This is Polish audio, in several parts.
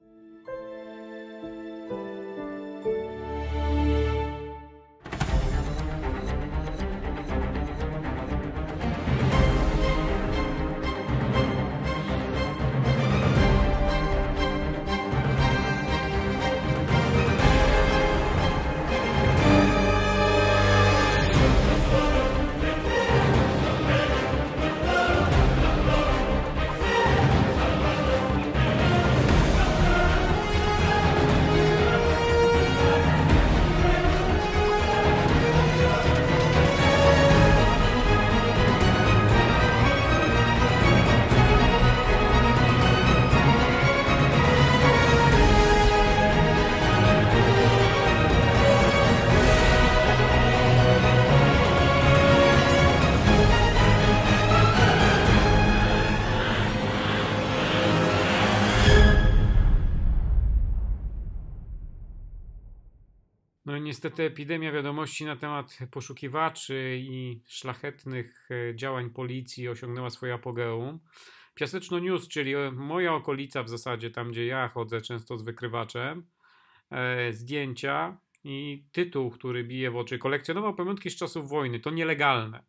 Thank you. No niestety epidemia wiadomości na temat poszukiwaczy i szlachetnych e, działań policji osiągnęła swoje apogeum. Piaseczno News, czyli e, moja okolica w zasadzie, tam gdzie ja chodzę często z wykrywaczem, e, zdjęcia i tytuł, który bije w oczy. Kolekcjonował pamiątki z czasów wojny, to nielegalne.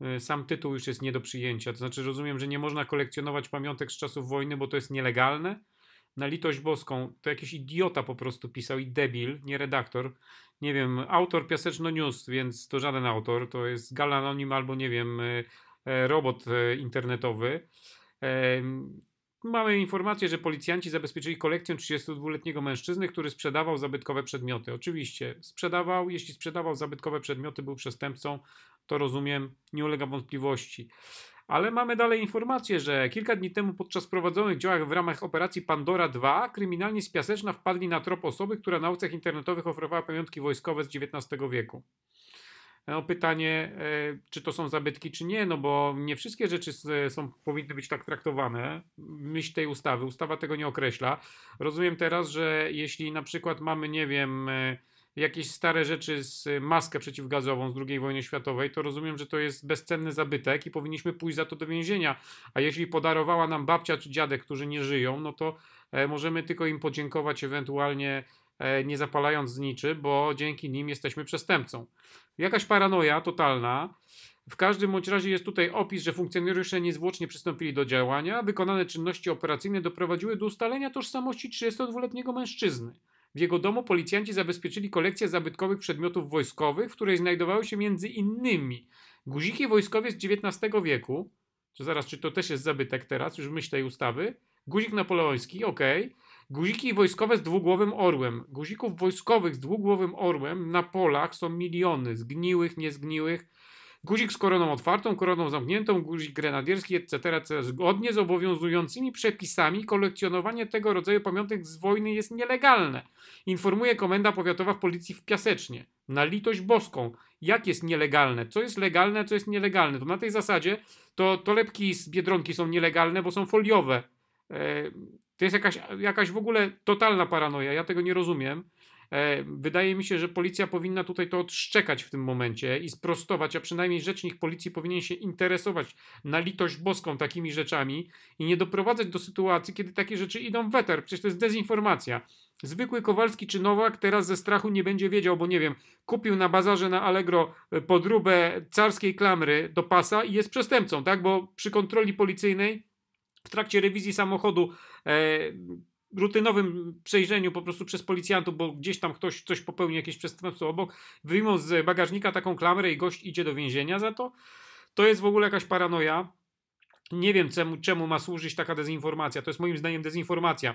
E, sam tytuł już jest nie do przyjęcia. To znaczy, rozumiem, że nie można kolekcjonować pamiątek z czasów wojny, bo to jest nielegalne na litość boską, to jakiś idiota po prostu pisał i debil, nie redaktor. Nie wiem, autor Piaseczno News, więc to żaden autor, to jest Gal Anonim albo nie wiem, e, e, robot e, internetowy. Mamy informację, że policjanci zabezpieczyli kolekcję 32-letniego mężczyzny, który sprzedawał zabytkowe przedmioty. Oczywiście, sprzedawał, jeśli sprzedawał zabytkowe przedmioty, był przestępcą, to rozumiem, nie ulega wątpliwości. Ale mamy dalej informację, że kilka dni temu podczas prowadzonych działań w ramach operacji Pandora 2 kryminalni z Piaseczna wpadli na trop osoby, która na aukcjach internetowych oferowała pamiątki wojskowe z XIX wieku. No, pytanie, e, czy to są zabytki, czy nie, no bo nie wszystkie rzeczy są, powinny być tak traktowane. Myśl tej ustawy, ustawa tego nie określa. Rozumiem teraz, że jeśli na przykład mamy, nie wiem, e, jakieś stare rzeczy z y, maskę przeciwgazową z II wojny światowej, to rozumiem, że to jest bezcenny zabytek i powinniśmy pójść za to do więzienia. A jeśli podarowała nam babcia czy dziadek, którzy nie żyją, no to e, możemy tylko im podziękować, ewentualnie e, nie zapalając zniczy, bo dzięki nim jesteśmy przestępcą. Jakaś paranoja totalna. W każdym bądź razie jest tutaj opis, że funkcjonariusze niezwłocznie przystąpili do działania, wykonane czynności operacyjne doprowadziły do ustalenia tożsamości 32-letniego mężczyzny. W jego domu policjanci zabezpieczyli kolekcję zabytkowych przedmiotów wojskowych, w której znajdowały się między innymi guziki wojskowe z XIX wieku, czy zaraz, czy to też jest zabytek teraz, już myśl tej ustawy, guzik napoleoński, ok, guziki wojskowe z dwugłowym orłem. Guzików wojskowych z dwugłowym orłem na polach są miliony, zgniłych, niezgniłych, Guzik z koroną otwartą, koroną zamkniętą, guzik grenadierski, etc. etc. Zgodnie z obowiązującymi przepisami kolekcjonowanie tego rodzaju pamiątek z wojny jest nielegalne. Informuje Komenda Powiatowa w Policji w Piasecznie. Na litość boską. Jak jest nielegalne? Co jest legalne, co jest nielegalne? To na tej zasadzie to lepki z Biedronki są nielegalne, bo są foliowe. E, to jest jakaś, jakaś w ogóle totalna paranoia. Ja tego nie rozumiem. E, wydaje mi się, że policja powinna tutaj to odszczekać w tym momencie i sprostować, a przynajmniej rzecznik policji powinien się interesować na litość boską takimi rzeczami i nie doprowadzać do sytuacji, kiedy takie rzeczy idą w weter. Przecież to jest dezinformacja. Zwykły Kowalski czy Nowak teraz ze strachu nie będzie wiedział, bo nie wiem, kupił na bazarze na Allegro e, podróbę carskiej klamry do pasa i jest przestępcą, tak? Bo przy kontroli policyjnej w trakcie rewizji samochodu e, rutynowym przejrzeniu po prostu przez policjantów, bo gdzieś tam ktoś coś popełni, jakieś przestępstwo obok, wyjmą z bagażnika taką klamrę i gość idzie do więzienia za to. To jest w ogóle jakaś paranoia. Nie wiem, czemu, czemu ma służyć taka dezinformacja. To jest moim zdaniem dezinformacja.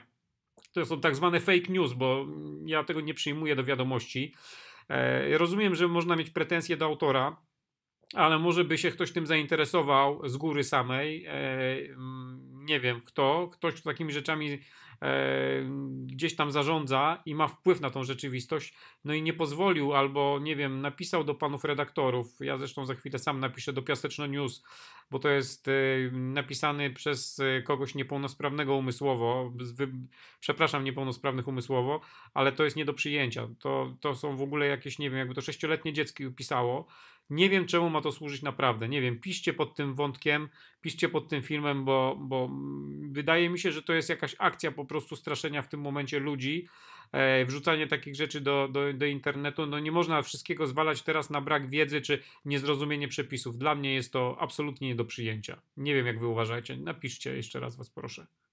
To są tak zwane fake news, bo ja tego nie przyjmuję do wiadomości. E, rozumiem, że można mieć pretensje do autora, ale może by się ktoś tym zainteresował z góry samej. E, mm, nie wiem kto, ktoś, kto takimi rzeczami E, gdzieś tam zarządza i ma wpływ na tą rzeczywistość, no i nie pozwolił albo, nie wiem, napisał do panów redaktorów, ja zresztą za chwilę sam napiszę do Piasteczno News, bo to jest e, napisany przez e, kogoś niepełnosprawnego umysłowo, przepraszam, niepełnosprawnych umysłowo, ale to jest nie do przyjęcia. To, to są w ogóle jakieś, nie wiem, jakby to sześcioletnie dziecko pisało, nie wiem, czemu ma to służyć naprawdę. Nie wiem, piszcie pod tym wątkiem, piszcie pod tym filmem, bo, bo mm, wydaje mi się, że to jest jakaś akcja po prostu straszenia w tym momencie ludzi. E, wrzucanie takich rzeczy do, do, do internetu, no nie można wszystkiego zwalać teraz na brak wiedzy czy niezrozumienie przepisów. Dla mnie jest to absolutnie nie do przyjęcia. Nie wiem, jak wy uważacie. Napiszcie jeszcze raz, was proszę.